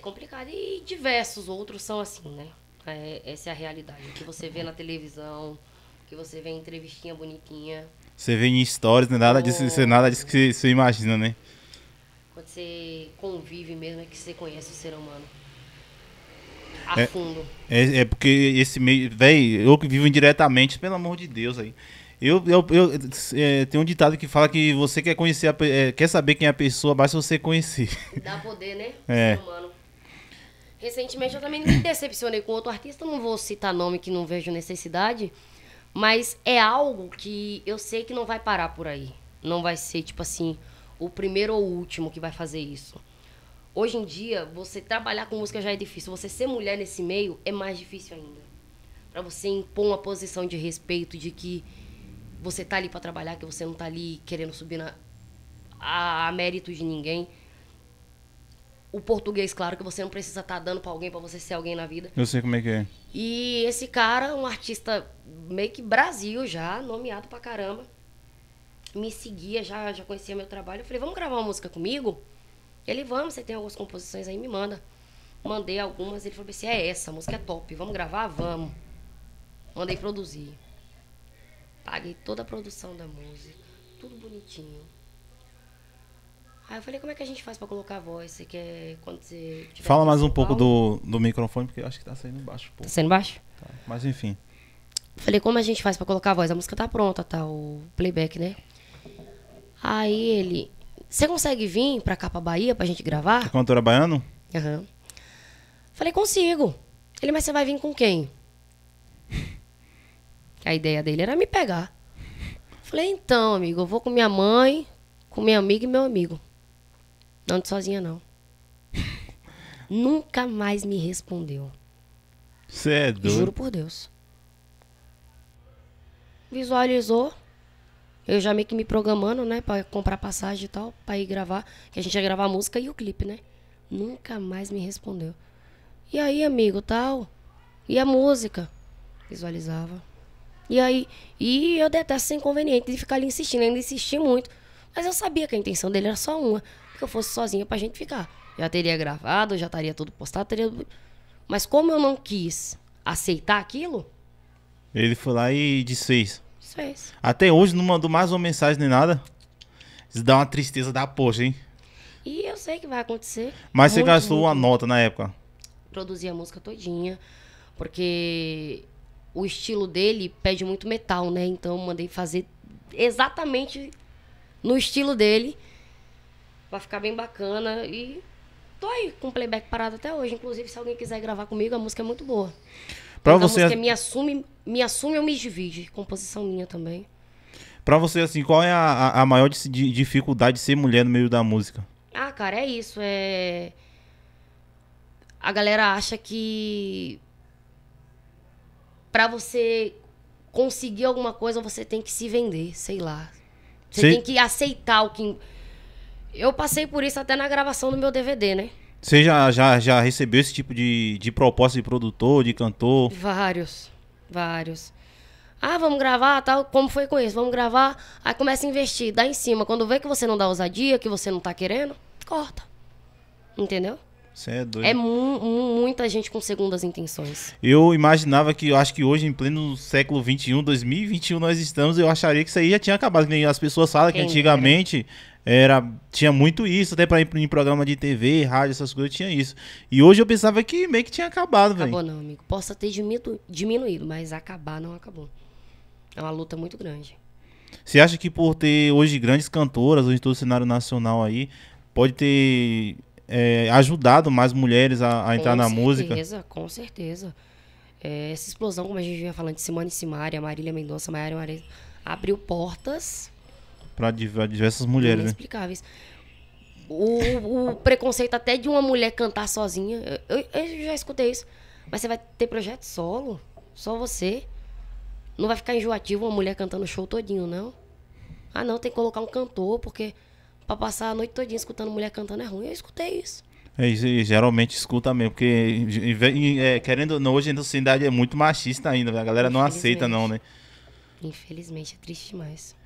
é complicado. E diversos outros são assim, né? É, essa é a realidade. O que você vê na televisão, o que você vê em entrevistinha bonitinha. Você vê em stories, né? nada, disso, isso, nada disso que você imagina, né? Quando você convive mesmo, é que você conhece o ser humano. A é, fundo. É, é porque esse meio. Véi, eu que vivo indiretamente, pelo amor de Deus aí. Eu, eu, eu é, um ditado que fala que você quer conhecer, a, é, quer saber quem é a pessoa, basta você conhecer. Dá poder, né? É. Ser humano. Recentemente eu também me decepcionei com outro artista, não vou citar nome que não vejo necessidade, mas é algo que eu sei que não vai parar por aí. Não vai ser, tipo assim, o primeiro ou o último que vai fazer isso. Hoje em dia, você trabalhar com música já é difícil, você ser mulher nesse meio é mais difícil ainda. Para você impor uma posição de respeito de que você tá ali para trabalhar, que você não tá ali querendo subir na, a, a mérito de ninguém o português, claro, que você não precisa estar tá dando para alguém para você ser alguém na vida. Eu sei como é que é. E esse cara, um artista meio que Brasil já, nomeado pra caramba, me seguia, já, já conhecia meu trabalho. Eu falei, vamos gravar uma música comigo? Ele, vamos, você tem algumas composições aí, me manda. Mandei algumas, ele falou assim, é essa, a música é top, vamos gravar? Vamos. Mandei produzir. Paguei toda a produção da música, tudo bonitinho. Aí eu falei, como é que a gente faz pra colocar a voz? Você quer quando você Fala mais um pouco do, do microfone, porque acho que tá saindo baixo. Um tá saindo baixo? Tá. Mas enfim. Falei, como a gente faz pra colocar a voz? A música tá pronta, tá? O playback, né? Aí ele. Você consegue vir pra cá pra Bahia pra gente gravar? É cantora baiano? Aham. Uhum. Falei, consigo. Ele, mas você vai vir com quem? a ideia dele era me pegar. Falei, então, amigo, eu vou com minha mãe, com minha amiga e meu amigo. Não ando sozinha, não. Nunca mais me respondeu. Você é Juro por Deus. Visualizou. Eu já meio que me programando, né? Pra comprar passagem e tal, pra ir gravar. Que a gente ia gravar a música e o clipe, né? Nunca mais me respondeu. E aí, amigo, tal? E a música? Visualizava. E aí, e eu detesto ser inconveniente de ficar ali insistindo, ainda insisti muito. Mas eu sabia que a intenção dele era só uma que eu fosse sozinha pra gente ficar. Já teria gravado, já estaria tudo postado, teria... Mas como eu não quis aceitar aquilo... Ele foi lá e desfez. Desfez. Até hoje não mandou mais uma mensagem nem nada. Isso dá uma tristeza da poxa, hein? E eu sei que vai acontecer. Mas você gastou muito. uma nota na época? Produzi a música todinha, porque o estilo dele pede muito metal, né? Então eu mandei fazer exatamente no estilo dele. Vai ficar bem bacana. E tô aí com o playback parado até hoje. Inclusive, se alguém quiser gravar comigo, a música é muito boa. Pra você. A música é Me Assume, Me Assume ou Me Divide. Composição minha também. Pra você, assim, qual é a, a maior dificuldade de ser mulher no meio da música? Ah, cara, é isso. É. A galera acha que. Pra você conseguir alguma coisa, você tem que se vender, sei lá. Você, você... tem que aceitar o que eu passei por isso até na gravação do meu DVD, né? Você já, já, já recebeu esse tipo de, de proposta de produtor, de cantor? Vários, vários. Ah, vamos gravar, tal, como foi com isso? Vamos gravar, aí começa a investir, dá em cima. Quando vê que você não dá ousadia, que você não tá querendo, corta. Entendeu? Você é doido. É mu mu muita gente com segundas intenções. Eu imaginava que, eu acho que hoje, em pleno século XXI, 2021, nós estamos, eu acharia que isso aí já tinha acabado. As pessoas falam Quem que antigamente era? era. tinha muito isso, até para ir em programa de TV, rádio, essas coisas, tinha isso. E hoje eu pensava que meio que tinha acabado, velho. Acabou véio. não, amigo. Possa ter diminu diminuído, mas acabar não acabou. É uma luta muito grande. Você acha que por ter hoje grandes cantoras, hoje todo o cenário nacional aí, pode ter é, ajudado mais mulheres a, a entrar na música. Com certeza, com certeza. É, essa explosão, como a gente vinha falando, de Simone Simaria Marília Mendonça, Maiara Maria, abriu portas para diversas mulheres. Né? Inexplicáveis. Né? O, o, preconceito até de uma mulher cantar sozinha. Eu, eu, já escutei isso. Mas você vai ter projeto solo? Só você? Não vai ficar enjoativo uma mulher cantando o show todinho, não? Ah, não, tem que colocar um cantor, porque Pra passar a noite todinha escutando mulher cantando é ruim. Eu escutei isso. É, e, geralmente escuta mesmo, porque e, é, querendo ou não, hoje a sociedade é muito machista ainda, a galera não aceita não, né? Infelizmente, é triste demais.